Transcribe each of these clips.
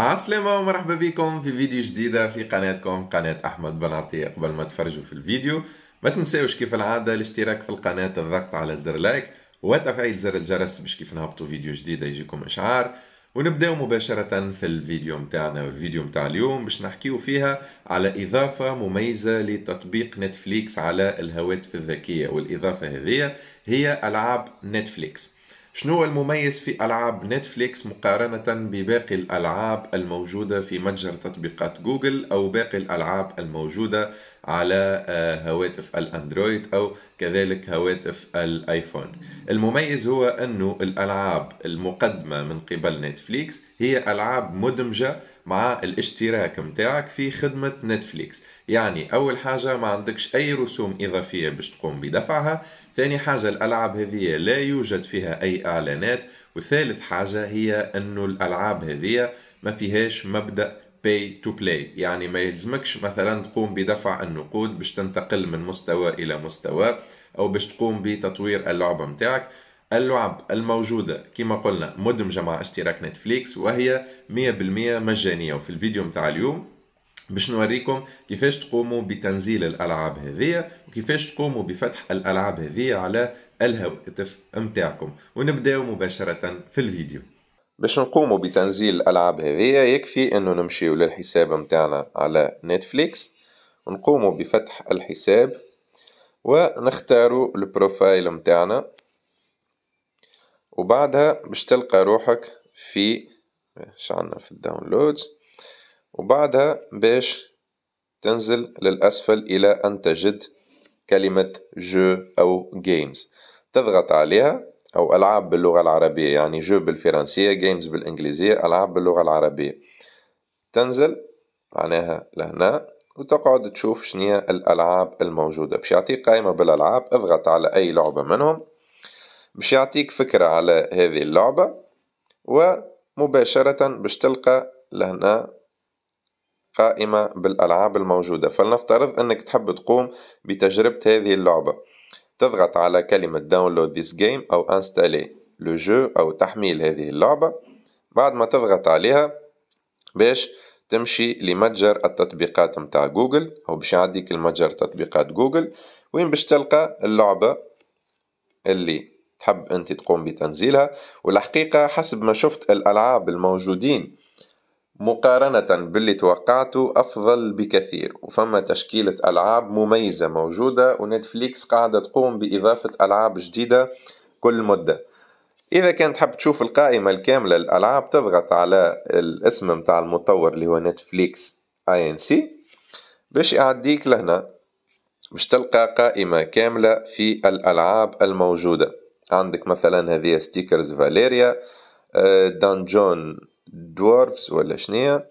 عسلامة ومرحبا بكم في فيديو جديدة في قناتكم قناة أحمد بن عطية قبل ما تفرجوا في الفيديو ما تنساوش كيف العادة الاشتراك في القناة الضغط على زر لايك وتفعيل زر الجرس باش كيف نهبطوا فيديو جديدة يجيكم إشعار ونبداو مباشرة في الفيديو متاعنا والفيديو متاع اليوم باش نحكيو فيها على إضافة مميزة لتطبيق نتفليكس على الهواتف الذكية والإضافة هذه هي ألعاب نتفليكس شنو هو المميز في ألعاب نتفليكس مقارنة بباقي الألعاب الموجودة في متجر تطبيقات جوجل أو باقي الألعاب الموجودة على آه، هواتف الأندرويد أو كذلك هواتف الآيفون المميز هو أنه الألعاب المقدمة من قبل نتفليكس هي ألعاب مدمجة مع الاشتراك متاعك في خدمة نتفليكس يعني أول حاجة ما عندكش أي رسوم إضافية باش تقوم بدفعها ثاني حاجة الألعاب هذه لا يوجد فيها أي إعلانات وثالث حاجة هي أنه الألعاب هذه ما فيهاش مبدأ pay to play يعني ما يلزمكش مثلا تقوم بدفع النقود باش تنتقل من مستوى إلى مستوى أو باش تقوم بتطوير اللعبة متاعك اللعب الموجودة كما قلنا مدمجة مع اشتراك نتفليكس وهي 100% مجانية وفي الفيديو متاع اليوم باش نوريكم كيفاش تقوموا بتنزيل الالعاب هذه وكيفاش تقوموا بفتح الالعاب هذه على الهواتف متاعكم ونبداو مباشرة في الفيديو باش نقوموا بتنزيل الالعاب هذه يكفي انه نمشيو للحساب متاعنا على نتفليكس ونقوموا بفتح الحساب ونختاروا البروفايل متاعنا وبعدها باش تلقى روحك في شعلنا في الداونلودز وبعدها باش تنزل للأسفل إلى أن تجد كلمة جو أو جيمز تضغط عليها أو ألعاب باللغة العربية يعني جو بالفرنسية جيمز بالإنجليزية ألعاب باللغة العربية تنزل معناها لهنا وتقعد تشوف شنية الألعاب الموجودة باش يعطيك قائمة بالألعاب اضغط على أي لعبة منهم باش يعطيك فكرة على هذه اللعبة ومباشرة باش تلقى لهنا قائمة بالألعاب الموجودة فلنفترض أنك تحب تقوم بتجربة هذه اللعبة تضغط على كلمة داونلود this game أو install لو جو أو تحميل هذه اللعبة بعد ما تضغط عليها باش تمشي لمتجر التطبيقات متاع جوجل أو باش يعديك المتجر تطبيقات جوجل وين باش تلقى اللعبة اللي تحب أنت تقوم بتنزيلها والحقيقة حسب ما شفت الألعاب الموجودين مقارنة باللي توقعته أفضل بكثير وفما تشكيلة ألعاب مميزة موجودة ونتفليكس قاعدة تقوم بإضافة ألعاب جديدة كل مدة إذا كان تحب تشوف القائمة الكاملة للألعاب تضغط على الاسم متاع المطور اللي هو نتفليكس اي ان سي باش يعديك لهنا باش تلقى قائمة كاملة في الألعاب الموجودة عندك مثلا هذه ستيكرز فاليريا آه، دانجون دورفز ولا شنيا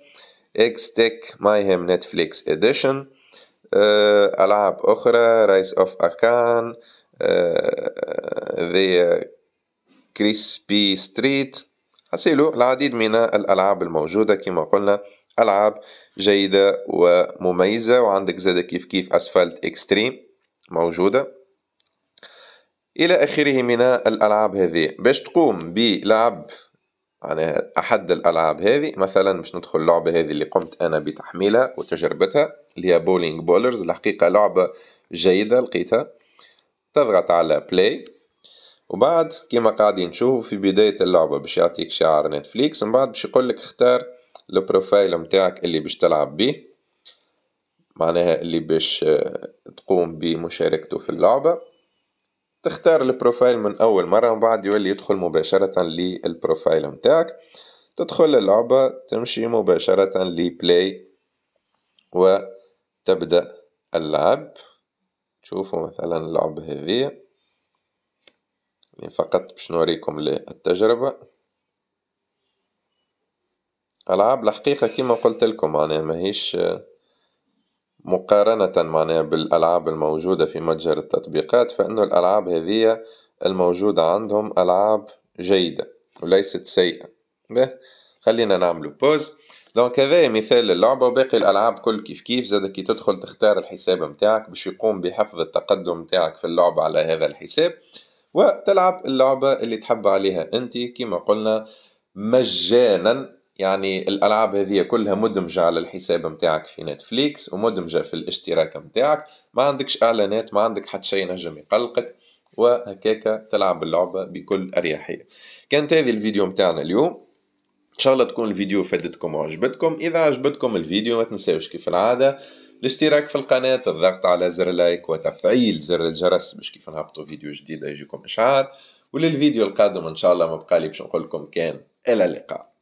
اكس تيك مايهم نتفليكس اديشن آه، العاب اخرى رايس اوف اكان آه، ذا كريسبي ستريت حسيلو العديد من الالعاب الموجوده كما قلنا العاب جيده ومميزه وعندك زاد كيف كيف اسفلت اكستريم موجوده إلى آخره من الألعاب هذه باش تقوم بلعب يعني أحد الألعاب هذه مثلا باش ندخل اللعبة هذه اللي قمت أنا بتحميلها وتجربتها اللي هي بولينج بولرز الحقيقة لعبة جيدة لقيتها تضغط على بلاي وبعد كما قاعدين نشوفوا في بداية اللعبة باش يعطيك شعار نتفليكس ومن بعد باش يقولك اختار البروفايل متاعك اللي باش تلعب بيه معناها اللي باش تقوم بمشاركته في اللعبة تختار البروفايل من أول مرة ومن بعد يولي يدخل مباشرة للبروفايل متاعك تدخل اللعبة تمشي مباشرة لبلاي وتبدأ اللعب تشوفوا مثلا اللعبة هذه يعني فقط باش نوريكم التجربة ألعاب الحقيقة كما قلت لكم معناها ماهيش مقارنة معناها بالألعاب الموجودة في متجر التطبيقات فإنه الألعاب هذه الموجودة عندهم ألعاب جيدة وليست سيئة خلينا نعملو بوز دونك هذا مثال للعبة وباقي الألعاب كل كيف كيف زاد كي تدخل تختار الحساب متاعك باش يقوم بحفظ التقدم متاعك في اللعبة على هذا الحساب وتلعب اللعبة اللي تحب عليها أنت كما قلنا مجانا يعني الالعاب هذه كلها مدمجه على الحساب نتاعك في نتفليكس ومدمجه في الاشتراك نتاعك ما عندكش اعلانات ما عندك حتى شيء نجم يقلقك وهكاك تلعب اللعبه بكل اريحيه كانت هذه الفيديو نتاعنا اليوم ان شاء الله تكون الفيديو فادتكم وعجبتكم اذا عجبتكم الفيديو ما تنساوش كيف العاده الاشتراك في القناة الضغط على زر لايك وتفعيل زر الجرس باش كيف نهبطوا فيديو جديد يجيكم إشعار وللفيديو القادم إن شاء الله ما بقالي باش نقول لكم كان إلى اللقاء